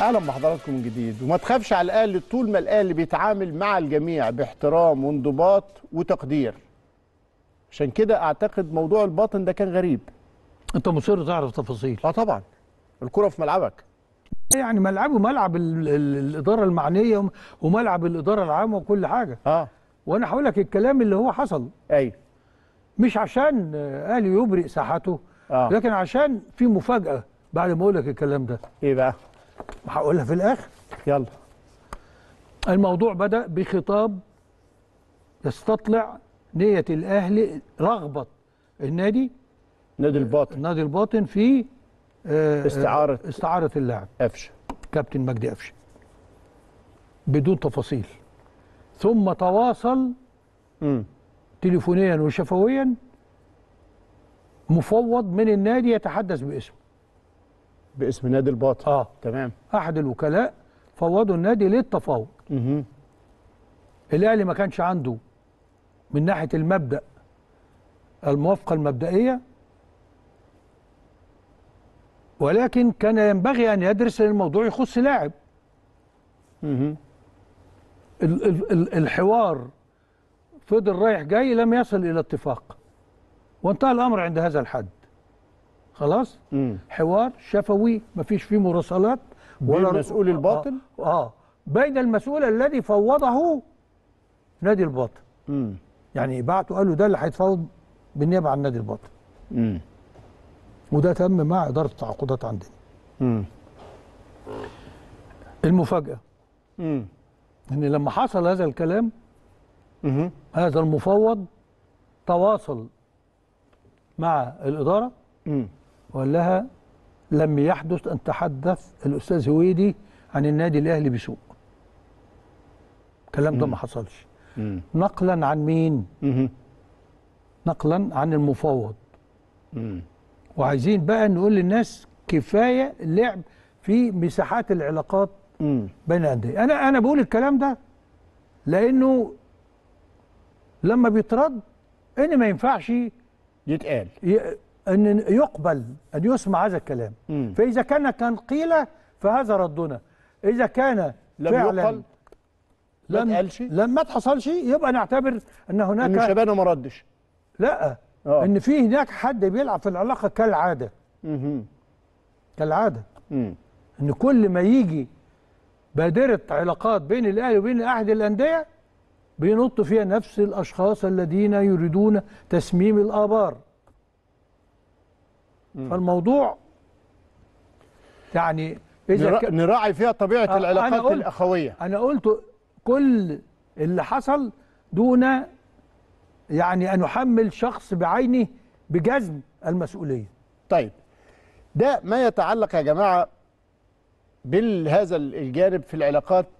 اهلا بحضراتكم من جديد وما تخافش على الاهلي طول ما الاهلي بيتعامل مع الجميع باحترام وانضباط وتقدير عشان كده اعتقد موضوع الباطن ده كان غريب انت مصر تعرف تفاصيل اه طبعا الكره في ملعبك يعني ملعبه ملعب الاداره المعنيه وملعب الاداره العامه وكل حاجه اه وانا هقول لك الكلام اللي هو حصل ايوه مش عشان اهلي يبرئ ساحته آه. لكن عشان في مفاجاه بعد ما اقول لك الكلام ده ايه بقى هقولها في الاخر يلا الموضوع بدأ بخطاب يستطلع نية الأهلي رغبة النادي نادي الباطن النادي الباطن في آه، استعارة استعارة اللاعب قفشة كابتن مجدي قفشة بدون تفاصيل ثم تواصل م. تليفونيا وشفويا مفوض من النادي يتحدث باسمه باسم نادي الباطن اه تمام احد الوكلاء فوضوا النادي للتفاوض الاهلي ما كانش عنده من ناحيه المبدا الموافقه المبدئيه ولكن كان ينبغي ان يدرس ان الموضوع يخص لاعب الحوار فضل رايح جاي لم يصل الى اتفاق وانتهى الامر عند هذا الحد خلاص مم. حوار شفوي مفيش فيه مراسلات ولا مسؤول الباطن آه, اه بين المسؤول الذي فوضه نادي الباطن مم. يعني بعته قالوا ده اللي هيتفاوض بالنيابه عن نادي الباطن مم. وده تم مع اداره التعاقدات عندنا المفاجاه مم. ان لما حصل هذا الكلام مم. هذا المفوض تواصل مع الاداره مم. وقال لها لم يحدث أن تحدث الأستاذ هويدي عن النادي الأهلي بسوء الكلام ده ما حصلش مم. نقلا عن مين مم. نقلا عن المفوض مم. وعايزين بقى نقول للناس كفاية لعب في مساحات العلاقات مم. بين الأندية أنا أنا بقول الكلام ده لأنه لما بيترد إن ما ينفعش يتقال أن يقبل أن يسمع هذا الكلام مم. فإذا كان كان قيل فهذا ردنا إذا كان لم يقل لم قالش لم ما تحصلش يبقى نعتبر ان هناك ان شبانه ما ردش لا أوه. ان في هناك حد بيلعب في العلاقه كالعاده مم. كالعاده مم. ان كل ما يجي بادره علاقات بين الاهلي وبين احد الانديه بينط فيها نفس الاشخاص الذين يريدون تسميم الابار فالموضوع يعني إذا نرا... نراعي فيها طبيعة آه، العلاقات أنا قلت الأخوية أنا قلت كل اللي حصل دون يعني أن أحمل شخص بعينه بجزم المسؤولية طيب ده ما يتعلق يا جماعة بهذا الجانب في العلاقات